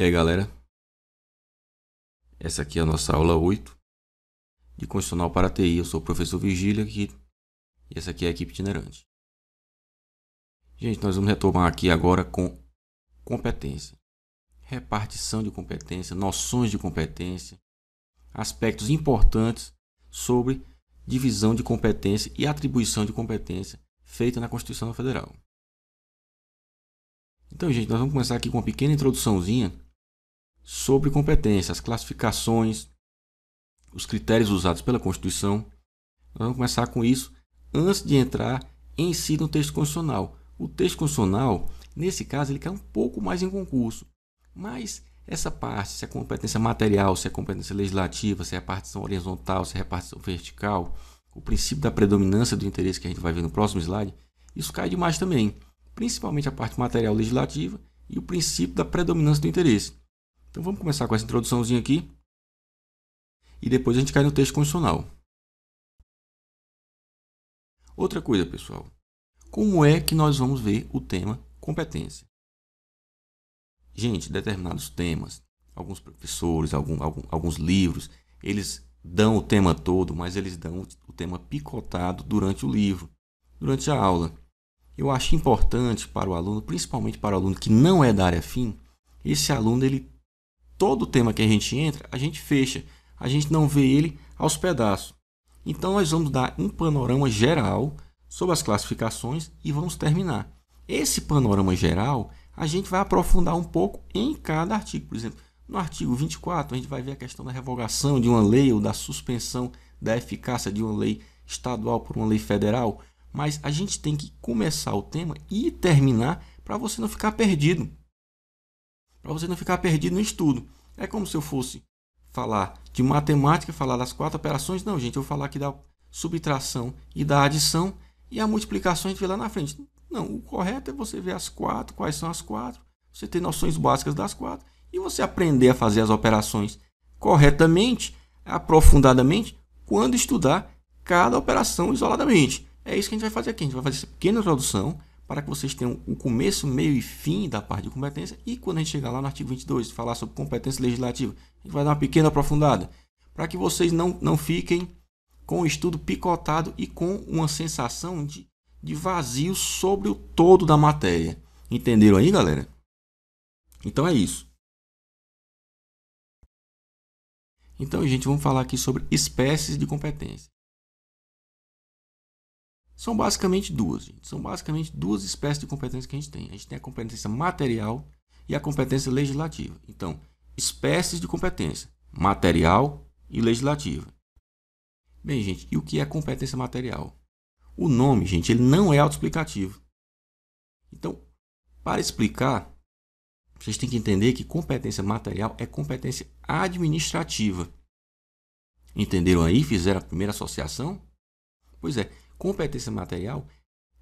E aí galera, essa aqui é a nossa aula 8 de Constitucional para TI. Eu sou o professor Virgílio aqui e essa aqui é a equipe itinerante. Gente, nós vamos retomar aqui agora com competência, repartição de competência, noções de competência, aspectos importantes sobre divisão de competência e atribuição de competência feita na Constituição Federal. Então, gente, nós vamos começar aqui com uma pequena introduçãozinha sobre competências, classificações, os critérios usados pela Constituição. Nós vamos começar com isso antes de entrar em si no texto constitucional. O texto constitucional, nesse caso, ele cai um pouco mais em concurso, mas essa parte, se é competência material, se é competência legislativa, se é repartição horizontal, se é repartição vertical, o princípio da predominância do interesse que a gente vai ver no próximo slide, isso cai demais também, principalmente a parte material legislativa e o princípio da predominância do interesse. Então vamos começar com essa introduçãozinha aqui e depois a gente cai no texto condicional. Outra coisa, pessoal. Como é que nós vamos ver o tema competência? Gente, determinados temas, alguns professores, algum, algum, alguns livros, eles dão o tema todo, mas eles dão o tema picotado durante o livro, durante a aula. Eu acho importante para o aluno, principalmente para o aluno que não é da área fim, esse aluno ele todo tema que a gente entra, a gente fecha, a gente não vê ele aos pedaços. Então nós vamos dar um panorama geral sobre as classificações e vamos terminar. Esse panorama geral a gente vai aprofundar um pouco em cada artigo. Por exemplo, no artigo 24 a gente vai ver a questão da revogação de uma lei ou da suspensão da eficácia de uma lei estadual por uma lei federal, mas a gente tem que começar o tema e terminar para você não ficar perdido para você não ficar perdido no estudo. É como se eu fosse falar de matemática, falar das quatro operações. Não, gente, eu vou falar aqui da subtração e da adição e a multiplicação a gente vê lá na frente. Não, o correto é você ver as quatro, quais são as quatro, você ter noções básicas das quatro e você aprender a fazer as operações corretamente, aprofundadamente, quando estudar cada operação isoladamente. É isso que a gente vai fazer aqui. A gente vai fazer essa pequena introdução para que vocês tenham o começo, meio e fim da parte de competência. E quando a gente chegar lá no artigo 22, falar sobre competência legislativa, a gente vai dar uma pequena aprofundada, para que vocês não, não fiquem com o estudo picotado e com uma sensação de, de vazio sobre o todo da matéria. Entenderam aí, galera? Então é isso. Então, gente, vamos falar aqui sobre espécies de competência. São basicamente duas, gente. São basicamente duas espécies de competência que a gente tem. A gente tem a competência material e a competência legislativa. Então, espécies de competência, material e legislativa. Bem, gente, e o que é competência material? O nome, gente, ele não é autoexplicativo. Então, para explicar, vocês têm que entender que competência material é competência administrativa. Entenderam aí? Fizeram a primeira associação? Pois é, Competência material,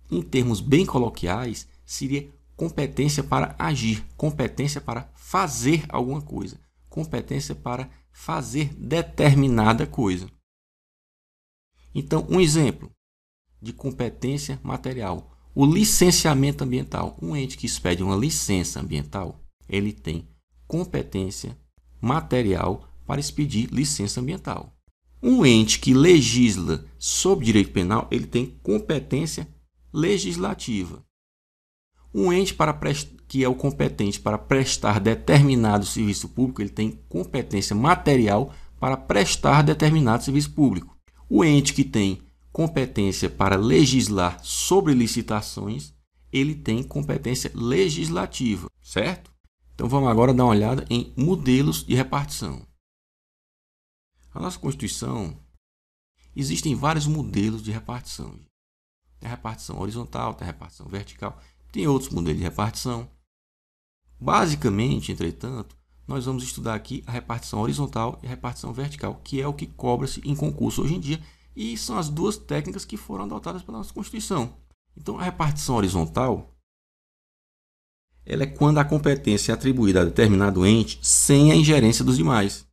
em termos bem coloquiais, seria competência para agir, competência para fazer alguma coisa, competência para fazer determinada coisa. Então, um exemplo de competência material. O licenciamento ambiental. Um ente que expede uma licença ambiental, ele tem competência material para expedir licença ambiental. Um ente que legisla sobre direito penal, ele tem competência legislativa. Um ente para que é o competente para prestar determinado serviço público, ele tem competência material para prestar determinado serviço público. O ente que tem competência para legislar sobre licitações, ele tem competência legislativa, certo? Então vamos agora dar uma olhada em modelos de repartição. Na nossa Constituição, existem vários modelos de repartição. Tem a repartição horizontal, tem a repartição vertical, tem outros modelos de repartição. Basicamente, entretanto, nós vamos estudar aqui a repartição horizontal e a repartição vertical, que é o que cobra-se em concurso hoje em dia, e são as duas técnicas que foram adotadas pela nossa Constituição. Então, a repartição horizontal ela é quando a competência é atribuída a determinado ente sem a ingerência dos demais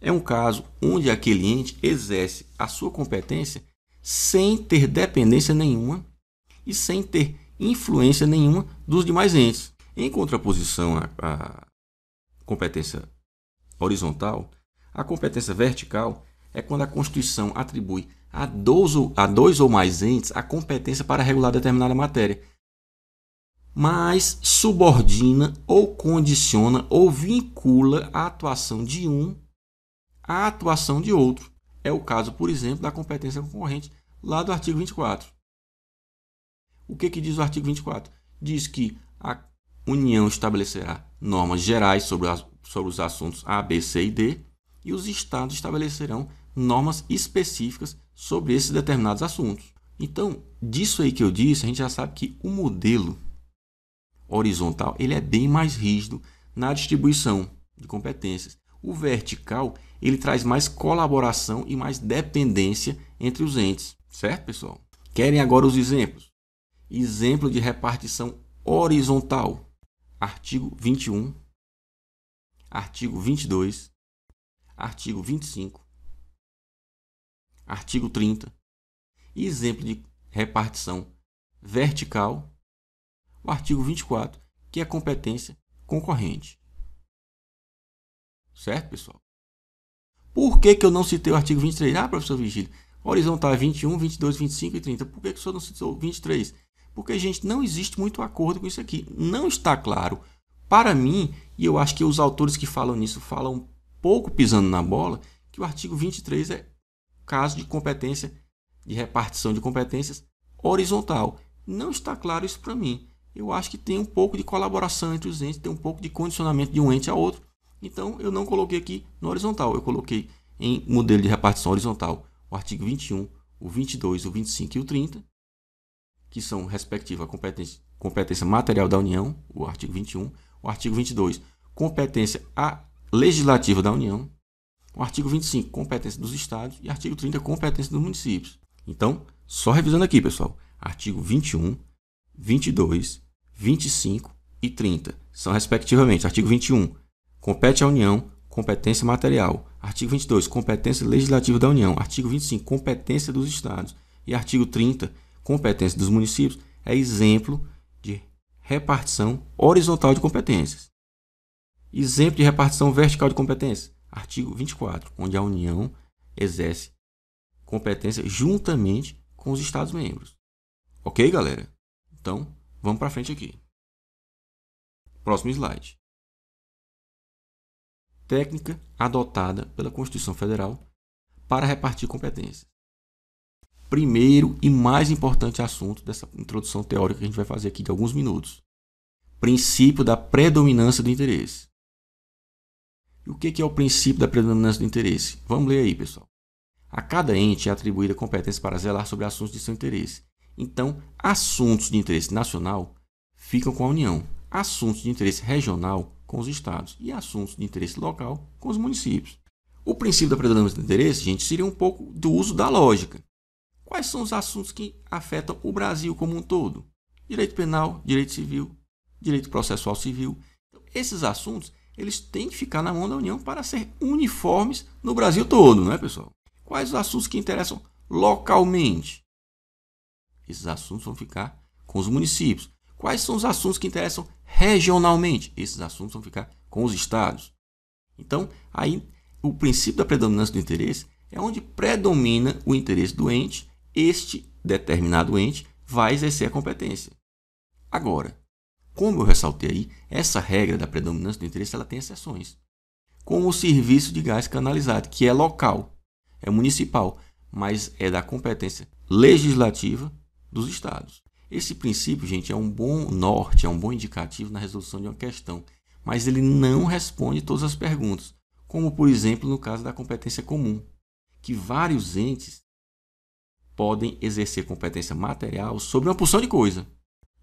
é um caso onde aquele ente exerce a sua competência sem ter dependência nenhuma e sem ter influência nenhuma dos demais entes. Em contraposição à, à competência horizontal, a competência vertical é quando a Constituição atribui a dois, ou, a dois ou mais entes a competência para regular determinada matéria, mas subordina ou condiciona ou vincula a atuação de um a atuação de outro. É o caso, por exemplo, da competência concorrente lá do artigo 24. O que, que diz o artigo 24? Diz que a União estabelecerá normas gerais sobre, as, sobre os assuntos A, B, C e D e os Estados estabelecerão normas específicas sobre esses determinados assuntos. Então, disso aí que eu disse, a gente já sabe que o modelo horizontal ele é bem mais rígido na distribuição de competências. O vertical ele traz mais colaboração e mais dependência entre os entes, certo, pessoal? Querem agora os exemplos? Exemplo de repartição horizontal. Artigo 21, artigo 22, artigo 25, artigo 30. Exemplo de repartição vertical, o artigo 24, que é competência concorrente. Certo, pessoal? Por que, que eu não citei o artigo 23? Ah, professor Vigílio, horizontal 21, 22, 25 e 30. Por que, que o senhor não citou 23? Porque, gente, não existe muito acordo com isso aqui. Não está claro. Para mim, e eu acho que os autores que falam nisso falam um pouco pisando na bola, que o artigo 23 é caso de competência, de repartição de competências horizontal. Não está claro isso para mim. Eu acho que tem um pouco de colaboração entre os entes, tem um pouco de condicionamento de um ente a outro, então, eu não coloquei aqui no horizontal, eu coloquei em modelo de repartição horizontal o artigo 21, o 22, o 25 e o 30, que são, respectiva, competência, competência material da União, o artigo 21, o artigo 22, competência a legislativa da União, o artigo 25, competência dos estados e artigo 30, competência dos municípios. Então, só revisando aqui, pessoal, artigo 21, 22, 25 e 30 são respectivamente artigo 21, Compete à União competência material. Artigo 22, competência legislativa da União. Artigo 25, competência dos Estados. E artigo 30, competência dos municípios, é exemplo de repartição horizontal de competências. Exemplo de repartição vertical de competências. Artigo 24, onde a União exerce competência juntamente com os Estados-membros. Ok, galera? Então, vamos para frente aqui. Próximo slide técnica adotada pela Constituição Federal para repartir competências. Primeiro e mais importante assunto dessa introdução teórica que a gente vai fazer aqui de alguns minutos: princípio da predominância do interesse. E o que é o princípio da predominância do interesse? Vamos ler aí, pessoal. A cada ente é atribuída competência para zelar sobre assuntos de seu interesse. Então, assuntos de interesse nacional ficam com a União. Assuntos de interesse regional com os estados e assuntos de interesse local com os municípios. O princípio da predominância de interesse, gente, seria um pouco do uso da lógica. Quais são os assuntos que afetam o Brasil como um todo? Direito penal, direito civil, direito processual civil. Então, esses assuntos eles têm que ficar na mão da União para ser uniformes no Brasil todo, não é, pessoal? Quais os assuntos que interessam localmente? Esses assuntos vão ficar com os municípios. Quais são os assuntos que interessam regionalmente? Esses assuntos vão ficar com os estados. Então, aí o princípio da predominância do interesse é onde predomina o interesse do ente, este determinado ente vai exercer a competência. Agora, como eu ressaltei aí, essa regra da predominância do interesse ela tem exceções. Como o serviço de gás canalizado, que é local, é municipal, mas é da competência legislativa dos estados. Esse princípio, gente, é um bom norte, é um bom indicativo na resolução de uma questão, mas ele não responde todas as perguntas, como por exemplo no caso da competência comum, que vários entes podem exercer competência material sobre uma porção de coisa,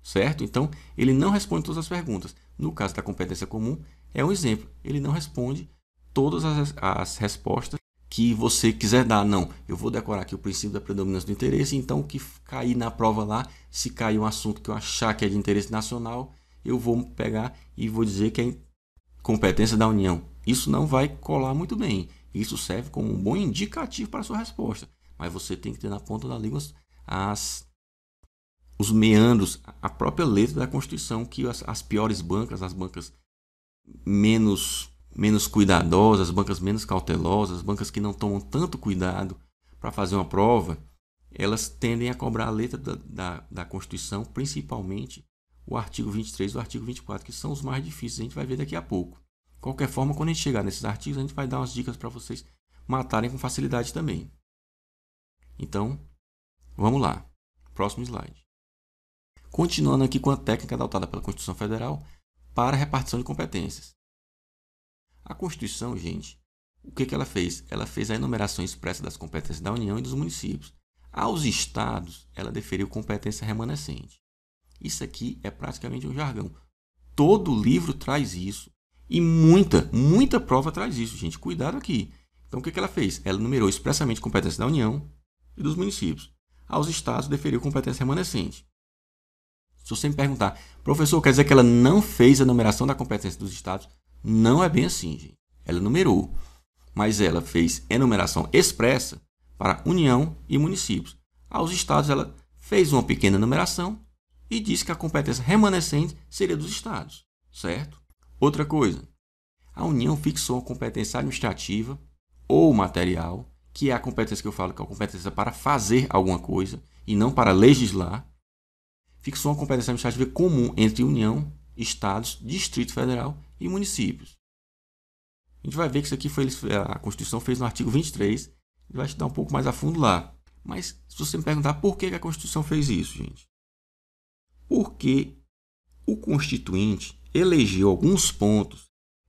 certo? Então, ele não responde todas as perguntas. No caso da competência comum, é um exemplo, ele não responde todas as, as respostas que você quiser dar. Não, eu vou decorar aqui o princípio da predominância do interesse, então que cair na prova lá, se cair um assunto que eu achar que é de interesse nacional, eu vou pegar e vou dizer que é competência da União. Isso não vai colar muito bem. Isso serve como um bom indicativo para a sua resposta. Mas você tem que ter na ponta da língua as, os meandros, a própria letra da Constituição, que as, as piores bancas, as bancas menos menos cuidadosas, bancas menos cautelosas, bancas que não tomam tanto cuidado para fazer uma prova, elas tendem a cobrar a letra da, da, da, Constituição, principalmente o artigo 23 e o artigo 24, que são os mais difíceis, a gente vai ver daqui a pouco. Qualquer forma, quando a gente chegar nesses artigos, a gente vai dar umas dicas para vocês matarem com facilidade também. Então, vamos lá. Próximo slide. Continuando aqui com a técnica adotada pela Constituição Federal para repartição de competências. A Constituição, gente, o que, que ela fez? Ela fez a enumeração expressa das competências da União e dos municípios. Aos estados, ela deferiu competência remanescente. Isso aqui é praticamente um jargão. Todo livro traz isso. E muita, muita prova traz isso, gente. Cuidado aqui. Então, o que, que ela fez? Ela numerou expressamente competência da União e dos municípios. Aos estados, deferiu competência remanescente. Se você me perguntar, professor, quer dizer que ela não fez a numeração da competência dos estados? Não é bem assim, gente. Ela numerou, mas ela fez enumeração expressa para União e municípios. Aos estados, ela fez uma pequena numeração e disse que a competência remanescente seria dos estados, certo? Outra coisa, a União fixou a competência administrativa ou material, que é a competência que eu falo que é a competência para fazer alguma coisa e não para legislar. Fixou uma competência administrativa comum entre União, estados, Distrito Federal e municípios. A gente vai ver que isso aqui foi é, a Constituição fez no artigo 23, e vai estudar um pouco mais a fundo lá. Mas se você me perguntar por que a Constituição fez isso, gente, porque o Constituinte elegeu alguns pontos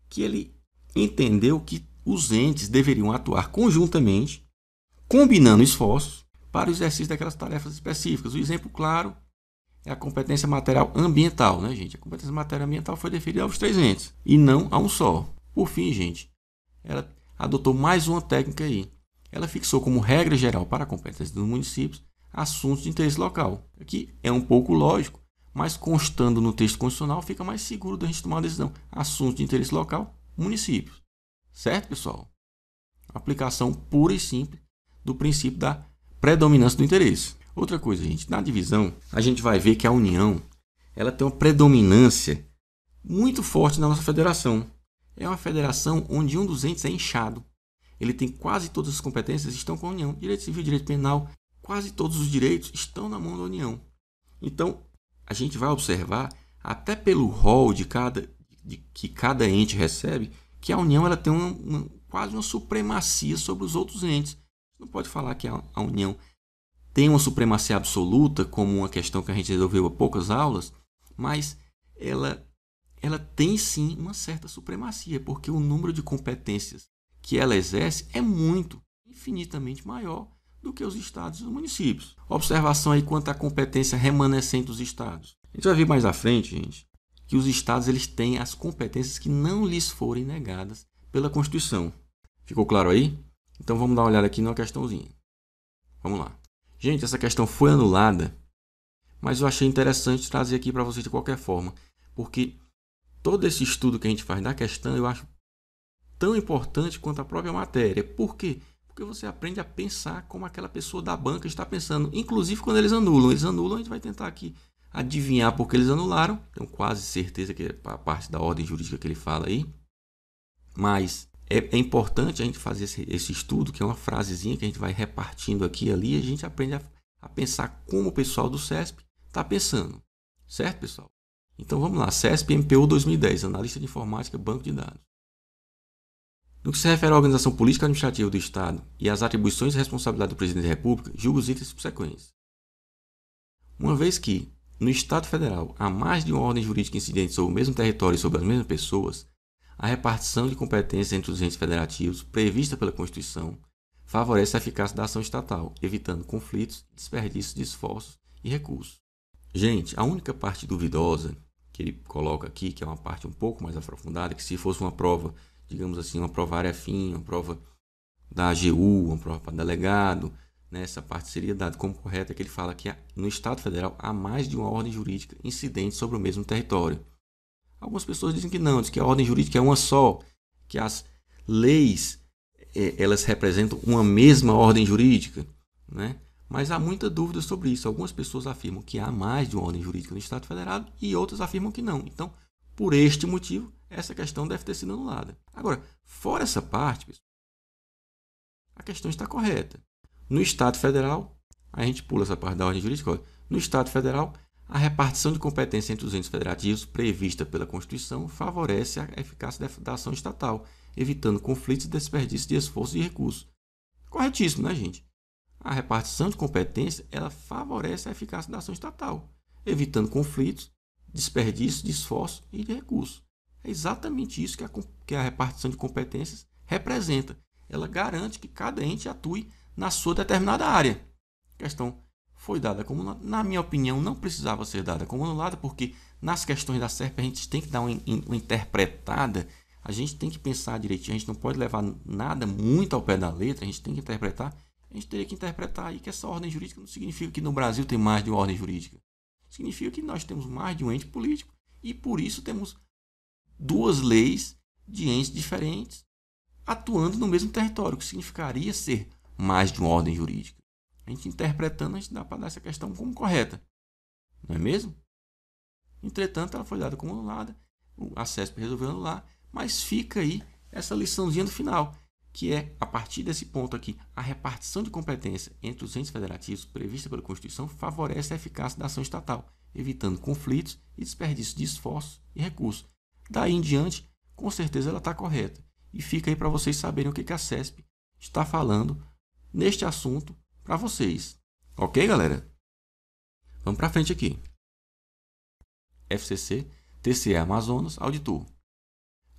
que ele entendeu que os entes deveriam atuar conjuntamente, combinando esforços para o exercício daquelas tarefas específicas. O exemplo claro é a competência material ambiental, né, gente? A competência material ambiental foi deferida aos três entes e não a um só. Por fim, gente, ela adotou mais uma técnica aí. Ela fixou como regra geral para a competência dos municípios assuntos de interesse local. Aqui é um pouco lógico, mas constando no texto constitucional fica mais seguro da gente tomar a decisão. Assuntos de interesse local, municípios. Certo, pessoal? Aplicação pura e simples do princípio da predominância do interesse. Outra coisa, gente, na divisão, a gente vai ver que a União ela tem uma predominância muito forte na nossa federação. É uma federação onde um dos entes é inchado. Ele tem quase todas as competências estão com a União. Direito civil, direito penal, quase todos os direitos estão na mão da União. Então, a gente vai observar, até pelo rol de cada, de, que cada ente recebe, que a União ela tem uma, uma, quase uma supremacia sobre os outros entes. Não pode falar que a, a União tem uma supremacia absoluta, como uma questão que a gente resolveu há poucas aulas, mas ela, ela tem sim uma certa supremacia, porque o número de competências que ela exerce é muito, infinitamente maior do que os estados e os municípios. Observação aí quanto à competência remanescente dos estados. A gente vai ver mais à frente, gente, que os estados eles têm as competências que não lhes forem negadas pela Constituição. Ficou claro aí? Então vamos dar uma olhada aqui numa questãozinha. Vamos lá. Gente, essa questão foi anulada, mas eu achei interessante trazer aqui para vocês de qualquer forma, porque todo esse estudo que a gente faz da questão eu acho tão importante quanto a própria matéria. Por quê? Porque você aprende a pensar como aquela pessoa da banca está pensando, inclusive quando eles anulam. Eles anulam, a gente vai tentar aqui adivinhar porque eles anularam. Tenho quase certeza que é a parte da ordem jurídica que ele fala aí. Mas é, é, importante a gente fazer esse, esse, estudo, que é uma frasezinha que a gente vai repartindo aqui e ali, a gente aprende a, a, pensar como o pessoal do CESP está pensando. Certo, pessoal? Então vamos lá, CESP MPU 2010, Analista de Informática, Banco de Dados. No que se refere à organização política administrativa do Estado e às atribuições e responsabilidade do Presidente da República, julgo os itens subsequentes. Uma vez que, no Estado Federal, há mais de uma ordem jurídica incidente sobre o mesmo território e sobre as mesmas pessoas, a repartição de competências entre os entes federativos, prevista pela Constituição, favorece a eficácia da ação estatal, evitando conflitos, desperdícios de esforços e recursos. Gente, a única parte duvidosa que ele coloca aqui, que é uma parte um pouco mais aprofundada, que se fosse uma prova, digamos assim, uma prova área fim, uma prova da AGU, uma prova para delegado, né, essa parte seria dada como correta, é que ele fala que é, no Estado Federal há mais de uma ordem jurídica incidente sobre o mesmo território. Algumas pessoas dizem que não, dizem que a ordem jurídica é uma só, que as leis eh, elas representam uma mesma ordem jurídica, né? Mas há muita dúvida sobre isso. Algumas pessoas afirmam que há mais de uma ordem jurídica no Estado Federado e outras afirmam que não. Então, por este motivo, essa questão deve ter sido anulada. Agora, fora essa parte, a questão está correta. No Estado Federal, a gente pula essa parte da ordem jurídica. No Estado Federal, a repartição de competência entre os entes federativos prevista pela Constituição favorece a eficácia da ação estatal, evitando conflitos e desperdício de esforço e recursos. Corretíssimo, né, gente? A repartição de competência ela favorece a eficácia da ação estatal, evitando conflitos, desperdício de esforço e de recursos. É exatamente isso que a, que a repartição de competências representa. Ela garante que cada ente atue na sua determinada área. Questão foi dada como, na minha opinião, não precisava ser dada como anulada, porque nas questões da SERP a gente tem que dar uma, uma interpretada, a gente tem que pensar direitinho, a gente não pode levar nada muito ao pé da letra, a gente tem que interpretar. A gente teria que interpretar aí que essa ordem jurídica não significa que no Brasil tem mais de uma ordem jurídica. Significa que nós temos mais de um ente político e por isso temos duas leis de entes diferentes atuando no mesmo território, o que significaria ser mais de uma ordem jurídica. A gente interpretando, a gente dá para dar essa questão como correta. Não é mesmo? Entretanto, ela foi dada como anulada, a CESP resolveu anular, mas fica aí essa liçãozinha do final, que é, a partir desse ponto aqui, a repartição de competência entre os entes federativos prevista pela Constituição favorece a eficácia da ação estatal, evitando conflitos e desperdício de esforços e recursos. Daí em diante, com certeza ela está correta. E fica aí para vocês saberem o que a CESP está falando neste assunto para vocês. Ok, galera? Vamos para frente aqui. FCC, TCE Amazonas, Auditor.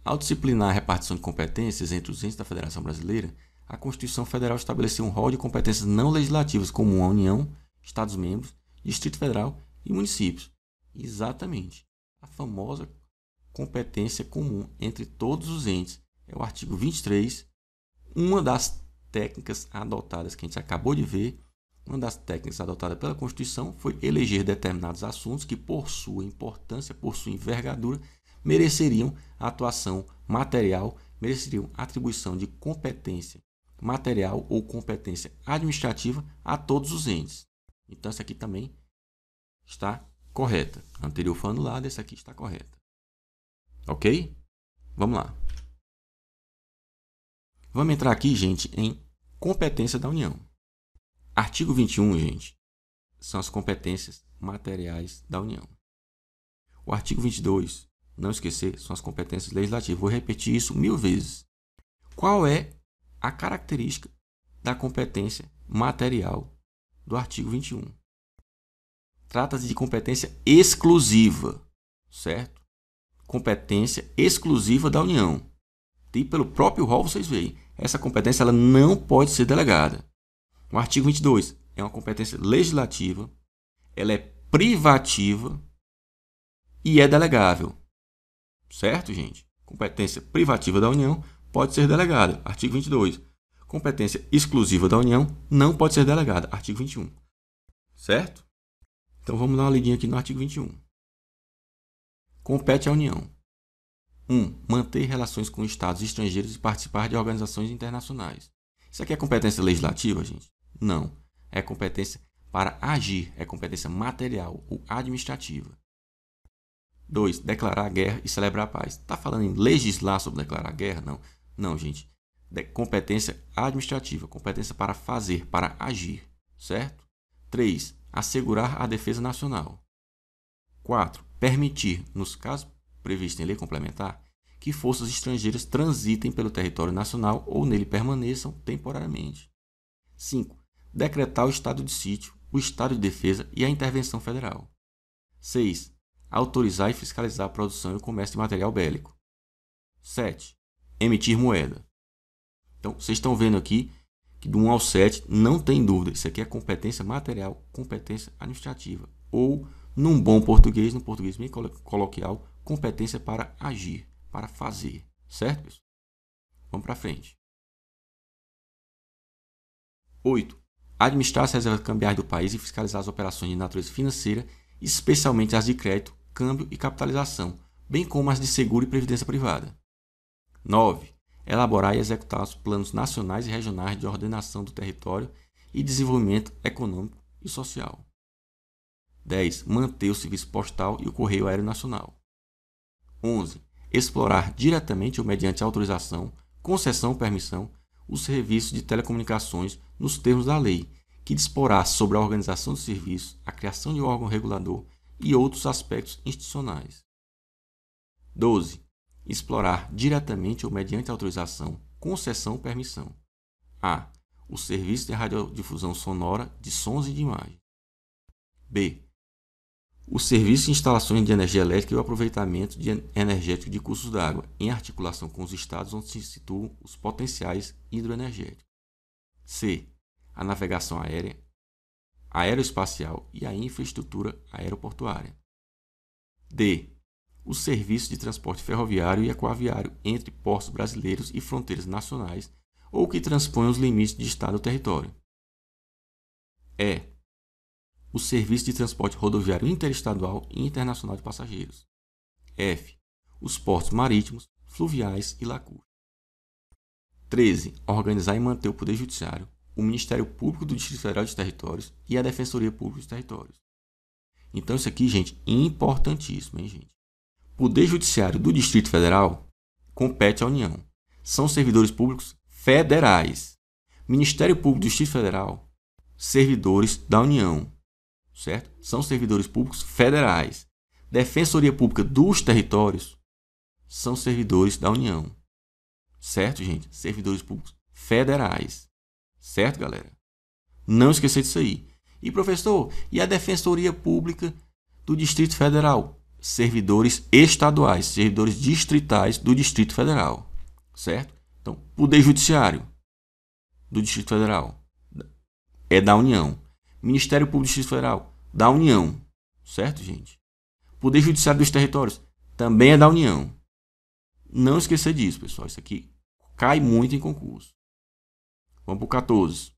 Ao disciplinar a repartição de competências entre os entes da Federação Brasileira, a Constituição Federal estabeleceu um rol de competências não legislativas comum à União, Estados-membros, Distrito Federal e municípios. Exatamente. A famosa competência comum entre todos os entes é o artigo 23, uma das técnicas adotadas que a gente acabou de ver, uma das técnicas adotadas pela Constituição foi eleger determinados assuntos que, por sua importância, por sua envergadura, mereceriam atuação material, mereceriam atribuição de competência material ou competência administrativa a todos os entes. Então, essa aqui também está correta. A anterior foi anulada, essa aqui está correta. Ok? Vamos lá. Vamos entrar aqui, gente, em competência da União. Artigo 21, gente, são as competências materiais da União. O artigo 22, não esquecer, são as competências legislativas. Vou repetir isso mil vezes. Qual é a característica da competência material do artigo 21? Trata-se de competência exclusiva, certo? Competência exclusiva da União e pelo próprio rol vocês veem, essa competência ela não pode ser delegada. O artigo 22 é uma competência legislativa, ela é privativa e é delegável. Certo, gente? Competência privativa da União pode ser delegada. Artigo 22. Competência exclusiva da União não pode ser delegada. Artigo 21. Certo? Então vamos dar uma lidinha aqui no artigo 21. Compete à União 1. Manter relações com estados estrangeiros e participar de organizações internacionais. Isso aqui é competência legislativa, gente? Não. É competência para agir, é competência material ou administrativa. 2. Declarar guerra e celebrar a paz. Está falando em legislar sobre declarar guerra? Não. Não, gente. De competência administrativa, competência para fazer, para agir, certo? 3. Assegurar a defesa nacional. 4. Permitir, nos casos prevista em lei complementar, que forças estrangeiras transitem pelo território nacional ou nele permaneçam temporariamente. 5. Decretar o estado de sítio, o estado de defesa e a intervenção federal. 6. Autorizar e fiscalizar a produção e o comércio de material bélico. 7. Emitir moeda. Então, vocês estão vendo aqui que do 1 ao 7 não tem dúvida. Isso aqui é competência material, competência administrativa. Ou, num bom português, num português bem coloquial, competência para agir, para fazer. Certo, pessoal? Vamos para frente. 8. Administrar as reservas cambiais do país e fiscalizar as operações de natureza financeira, especialmente as de crédito, câmbio e capitalização, bem como as de seguro e previdência privada. 9. Elaborar e executar os planos nacionais e regionais de ordenação do território e desenvolvimento econômico e social. 10. Manter o serviço postal e o correio aéreo nacional. 11. Explorar diretamente ou mediante autorização, concessão ou permissão os serviços de telecomunicações nos termos da lei, que disporá sobre a organização do serviço, a criação de um órgão regulador e outros aspectos institucionais. 12. Explorar diretamente ou mediante autorização, concessão ou permissão. A. O serviço de radiodifusão sonora de sons e de maio, B o serviço de instalações de energia elétrica e o aproveitamento de energético de cursos d'água, em articulação com os estados onde se situam os potenciais hidroenergéticos. C. A navegação aérea, aeroespacial e a infraestrutura aeroportuária. D. O serviço de transporte ferroviário e aquaviário entre portos brasileiros e fronteiras nacionais ou que transpõe os limites de estado ou território. E o Serviço de Transporte Rodoviário Interestadual e Internacional de Passageiros. F. Os portos marítimos, fluviais e lacustres. 13. Organizar e manter o Poder Judiciário, o Ministério Público do Distrito Federal dos Territórios e a Defensoria Pública dos Territórios. Então isso aqui, gente, é importantíssimo, hein, gente? Poder Judiciário do Distrito Federal compete à União. São servidores públicos federais. Ministério Público do Distrito Federal, servidores da União certo? São servidores públicos federais. Defensoria Pública dos Territórios são servidores da União. Certo, gente? Servidores públicos federais. Certo, galera? Não esquecer disso aí. E professor, e a Defensoria Pública do Distrito Federal? Servidores estaduais, servidores distritais do Distrito Federal. Certo? Então, Poder Judiciário do Distrito Federal é da União. Ministério Público do Distrito Federal da União, certo, gente? Poder Judiciário dos Territórios também é da União. Não esquecer disso, pessoal. Isso aqui cai muito em concurso. Vamos para o 14.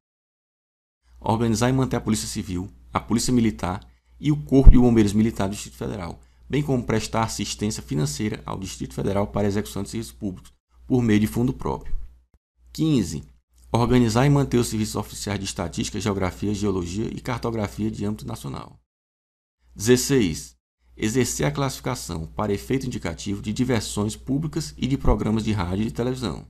Organizar e manter a Polícia Civil, a Polícia Militar e o Corpo de Bombeiros Militar do Distrito Federal, bem como prestar assistência financeira ao Distrito Federal para execução de serviços públicos por meio de fundo próprio. 15 organizar e manter os serviços oficiais de estatística, geografia, geologia e cartografia de âmbito nacional. 16. Exercer a classificação para efeito indicativo de diversões públicas e de programas de rádio e televisão.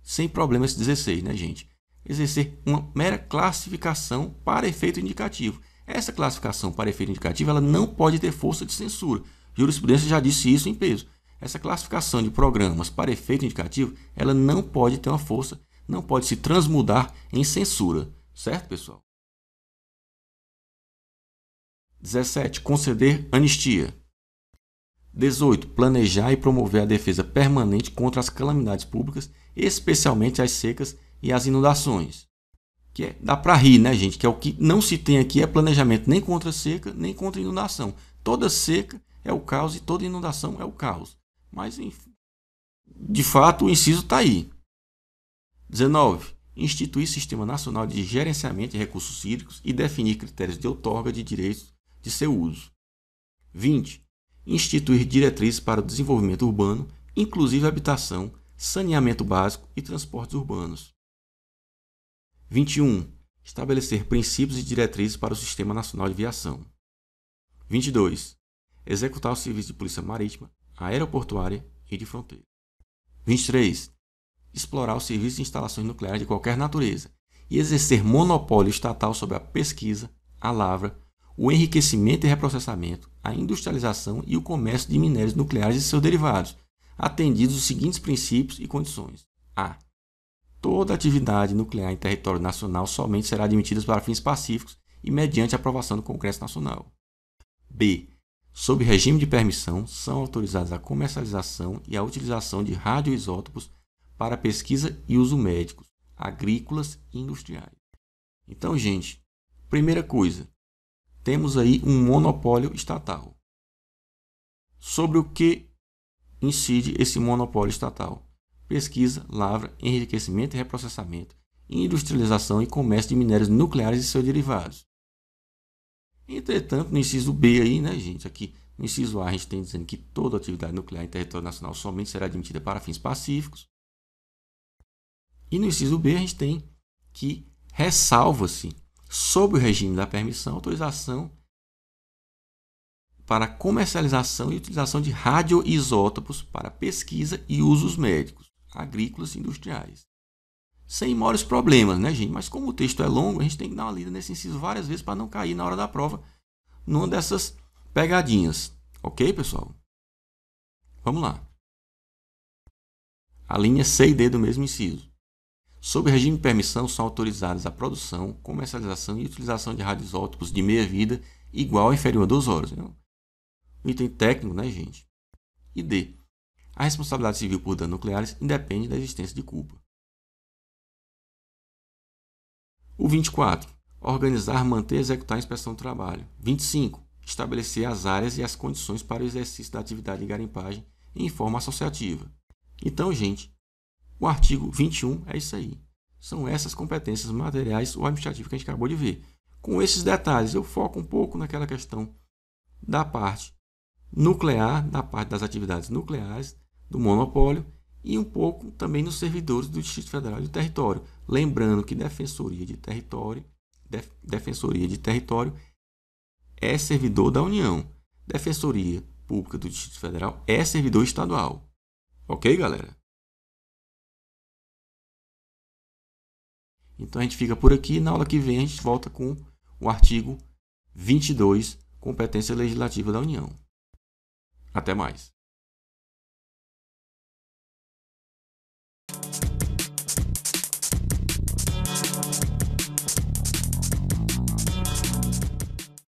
Sem problema esse 16, né, gente? Exercer uma mera classificação para efeito indicativo. Essa classificação para efeito indicativo ela não pode ter força de censura. Jurisprudência já disse isso em peso. Essa classificação de programas para efeito indicativo, ela não pode ter uma força, não pode se transmudar em censura, certo, pessoal? 17. Conceder anistia. 18. Planejar e promover a defesa permanente contra as calamidades públicas, especialmente as secas e as inundações. Que é, dá para rir, né, gente? Que é o que não se tem aqui é planejamento nem contra seca, nem contra inundação. Toda seca é o caos e toda inundação é o caos. Mas, de fato, o inciso está aí. 19. Instituir Sistema Nacional de Gerenciamento de Recursos Hídricos e definir critérios de outorga de direitos de seu uso. 20. Instituir diretrizes para o desenvolvimento urbano, inclusive habitação, saneamento básico e transportes urbanos. 21. Estabelecer princípios e diretrizes para o Sistema Nacional de Viação. 22. Executar o serviço de polícia marítima aeroportuária e de fronteira. 23. Explorar os serviços de instalações nucleares de qualquer natureza e exercer monopólio estatal sobre a pesquisa, a lavra, o enriquecimento e reprocessamento, a industrialização e o comércio de minérios nucleares e seus derivados, atendidos os seguintes princípios e condições. A. Toda atividade nuclear em território nacional somente será admitida para fins pacíficos e mediante aprovação do Congresso Nacional. B sob regime de permissão, são autorizadas a comercialização e a utilização de radioisótopos para pesquisa e uso médicos, agrícolas e industriais. Então, gente, primeira coisa, temos aí um monopólio estatal. Sobre o que incide esse monopólio estatal? Pesquisa, lavra, enriquecimento e reprocessamento, industrialização e comércio de minérios nucleares e seus derivados. Entretanto, no inciso B aí, né, gente, aqui no inciso A a gente tem dizendo que toda atividade nuclear em território nacional somente será admitida para fins pacíficos. E no inciso B a gente tem que ressalva-se, sob o regime da permissão, autorização para comercialização e utilização de radioisótopos para pesquisa e usos médicos, agrícolas e industriais sem maiores problemas, né, gente? Mas como o texto é longo, a gente tem que dar uma lida nesse inciso várias vezes para não cair na hora da prova numa dessas pegadinhas. Ok, pessoal? Vamos lá. A linha C e D do mesmo inciso. Sob regime de permissão, são autorizadas a produção, comercialização e utilização de radioisótopos de meia-vida igual ou inferior a 2 horas. Né? Um item técnico, né, gente? E D. A responsabilidade civil por danos nucleares independe da existência de culpa. O 24. Organizar, manter e executar a inspeção do trabalho. 25. Estabelecer as áreas e as condições para o exercício da atividade de garimpagem em forma associativa. Então, gente, o artigo 21 é isso aí. São essas competências materiais ou administrativas que a gente acabou de ver. Com esses detalhes, eu foco um pouco naquela questão da parte nuclear, da parte das atividades nucleares, do monopólio e um pouco também nos servidores do Distrito Federal de Território. Lembrando que Defensoria de Território, Def, Defensoria de Território é servidor da União. Defensoria Pública do Distrito Federal é servidor estadual. OK, galera? Então a gente fica por aqui, na aula que vem a gente volta com o artigo 22, competência legislativa da União. Até mais.